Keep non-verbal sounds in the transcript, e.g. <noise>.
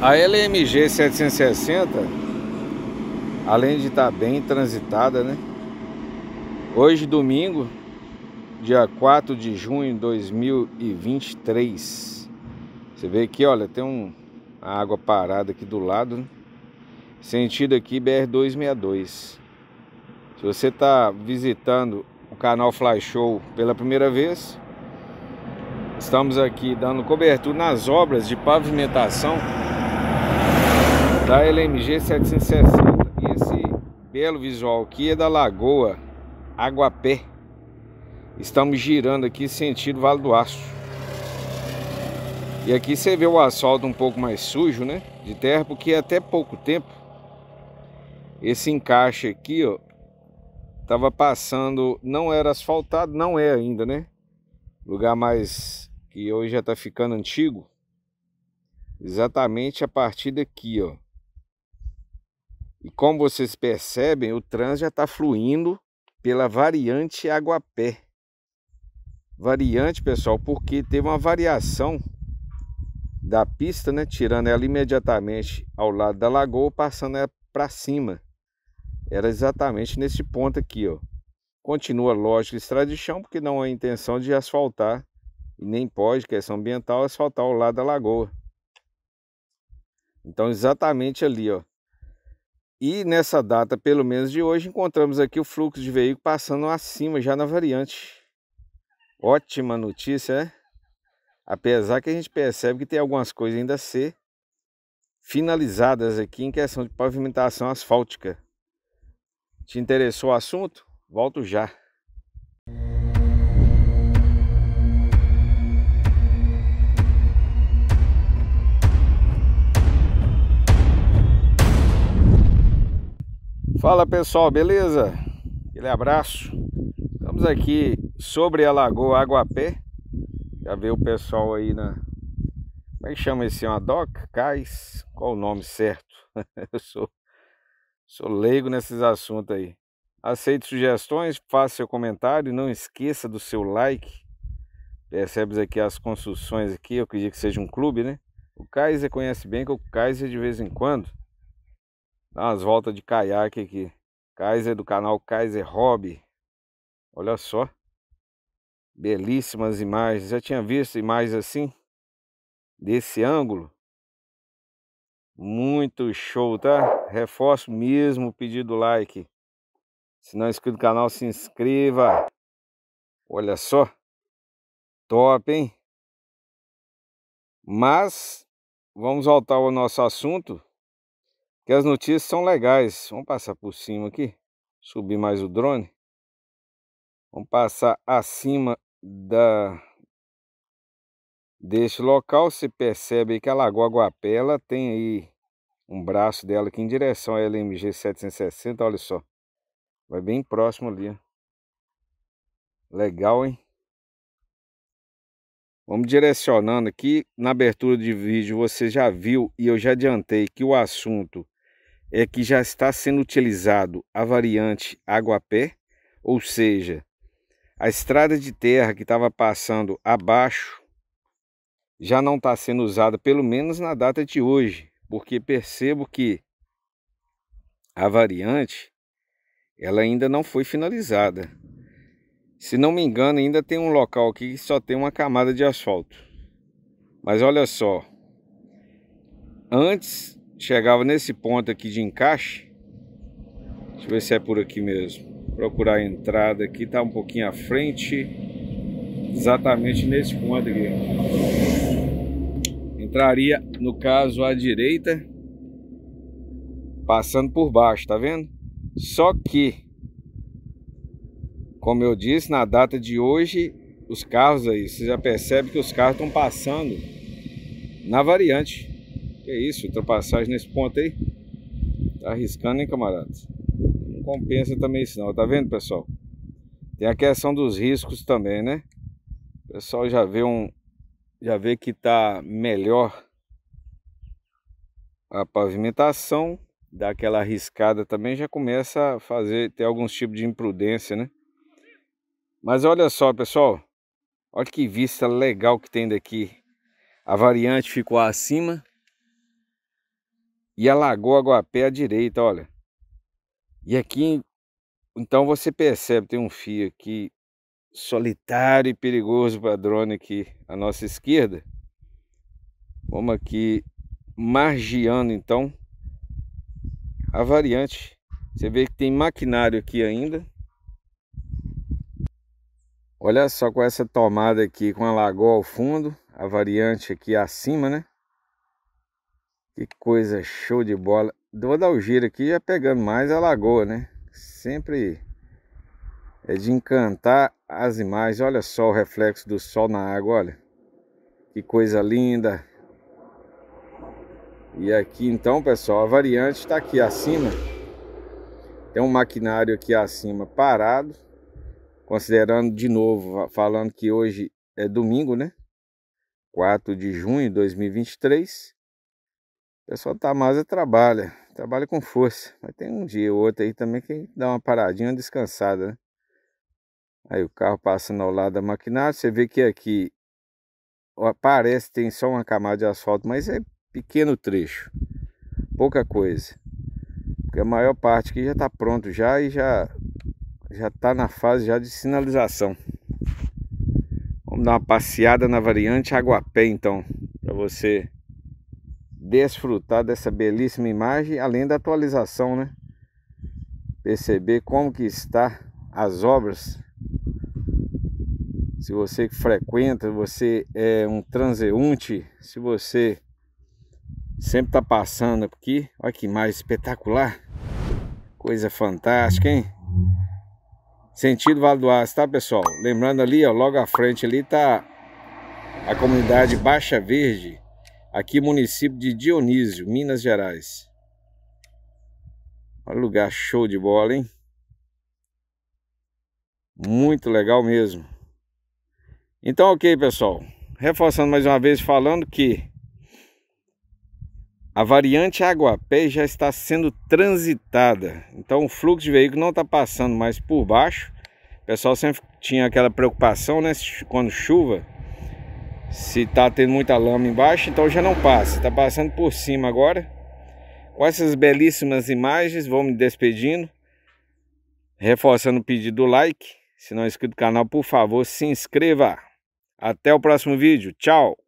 A LMG 760, além de estar tá bem transitada, né? Hoje, domingo, dia 4 de junho de 2023. Você vê aqui, olha, tem um, água parada aqui do lado, né? Sentido aqui BR-262. Se você está visitando o canal Fly Show pela primeira vez, estamos aqui dando cobertura nas obras de pavimentação da LMG 760. E esse belo visual aqui é da Lagoa Aguapé. Estamos girando aqui sentido Vale do Aço. E aqui você vê o asfalto um pouco mais sujo, né? De terra, porque até pouco tempo esse encaixe aqui, ó, tava passando, não era asfaltado, não é ainda, né? Lugar mais que hoje já tá ficando antigo. Exatamente a partir daqui, ó. E como vocês percebem, o trânsito já está fluindo pela variante Aguapé. Variante, pessoal, porque teve uma variação da pista, né? Tirando ela imediatamente ao lado da lagoa, passando ela para cima. Era exatamente nesse ponto aqui, ó. Continua, lógico, estrada de chão, porque não há intenção de asfaltar. E nem pode, questão ambiental, asfaltar ao lado da lagoa. Então, exatamente ali, ó. E nessa data, pelo menos de hoje, encontramos aqui o fluxo de veículo passando acima já na variante. Ótima notícia, é? Apesar que a gente percebe que tem algumas coisas ainda a ser finalizadas aqui em questão de pavimentação asfáltica. Te interessou o assunto? Volto já. Fala pessoal, beleza? Aquele abraço. Estamos aqui sobre a Lagoa Aguapé. Já veio o pessoal aí na. Como é que chama esse? Uma DOC? CAIS? Qual o nome certo? <laughs> Eu sou, sou leigo nesses assuntos aí. Aceite sugestões, faça seu comentário, e não esqueça do seu like. Percebes aqui as construções aqui, eu queria que seja um clube, né? O Kaiser conhece bem que o Kaiser é de vez em quando Dar umas voltas de caiaque aqui. Kaiser do canal Kaiser Hobby. Olha só. Belíssimas imagens. Já tinha visto imagens assim? Desse ângulo? Muito show, tá? Reforço mesmo o pedido like. Se não é inscrito no canal, se inscreva. Olha só. Top, hein? Mas vamos voltar ao nosso assunto que as notícias são legais. Vamos passar por cima aqui, subir mais o drone. Vamos passar acima da deste local. Você percebe que a Lagoa Guapela tem aí um braço dela aqui em direção à LMG 760. Olha só, vai bem próximo ali. Ó. Legal, hein? Vamos direcionando aqui. Na abertura de vídeo você já viu e eu já adiantei que o assunto é que já está sendo utilizado a variante Aguapé, ou seja, a estrada de terra que estava passando abaixo já não está sendo usada, pelo menos na data de hoje, porque percebo que a variante ela ainda não foi finalizada. Se não me engano, ainda tem um local aqui que só tem uma camada de asfalto. Mas olha só, antes chegava nesse ponto aqui de encaixe. Deixa eu ver se é por aqui mesmo. Procurar a entrada aqui, tá um pouquinho à frente. Exatamente nesse ponto aqui. Entraria, no caso, à direita. Passando por baixo, tá vendo? Só que, como eu disse, na data de hoje, os carros aí, você já percebe que os carros estão passando na variante que isso, ultrapassagem nesse ponto aí. Tá arriscando, hein, camaradas? Não compensa também isso não, tá vendo, pessoal? Tem a questão dos riscos também, né? O pessoal já vê um... Já vê que tá melhor a pavimentação, dá aquela arriscada também, já começa a fazer, ter alguns tipos de imprudência, né? Mas olha só, pessoal. Olha que vista legal que tem daqui. A variante ficou acima e a Lagoa Guapé à direita, olha. E aqui, então você percebe, tem um fio aqui solitário e perigoso para drone aqui à nossa esquerda. Vamos aqui margiando então a variante. Você vê que tem maquinário aqui ainda. Olha só com essa tomada aqui com a lagoa ao fundo, a variante aqui acima, né? Que coisa show de bola. Vou dar o giro aqui, já pegando mais a lagoa, né? Sempre é de encantar as imagens. Olha só o reflexo do sol na água, olha. Que coisa linda. E aqui então, pessoal, a variante está aqui acima. Tem um maquinário aqui acima parado. Considerando, de novo, falando que hoje é domingo, né? 4 de junho de 2023. O pessoal tá mais é trabalha, trabalha com força. Mas tem um dia ou outro aí também que dá uma paradinha, uma descansada, né? Aí o carro passando ao lado da maquinária, você vê que aqui parece que tem só uma camada de asfalto, mas é pequeno trecho, pouca coisa. Porque a maior parte aqui já está pronto já e já já está na fase já de sinalização. Vamos dar uma passeada na variante Aguapé então, para você desfrutar dessa belíssima imagem, além da atualização, né? Perceber como que está as obras. Se você frequenta, você é um transeunte, se você sempre está passando aqui, olha que imagem espetacular, coisa fantástica, hein? Sentido Vale do Aço, tá pessoal? Lembrando ali, ó, logo à frente ali tá a comunidade Baixa Verde, Aqui, município de Dionísio, Minas Gerais. Olha o lugar show de bola, hein? Muito legal mesmo. Então, ok, pessoal. Reforçando mais uma vez, falando que a variante Aguapé já está sendo transitada. Então, o fluxo de veículo não está passando mais por baixo. O pessoal sempre tinha aquela preocupação, né? Quando chuva se tá tendo muita lama embaixo, então já não passa, tá passando por cima agora. Com essas belíssimas imagens, vou me despedindo, reforçando o pedido do like. Se não é inscrito no canal, por favor, se inscreva. Até o próximo vídeo. Tchau!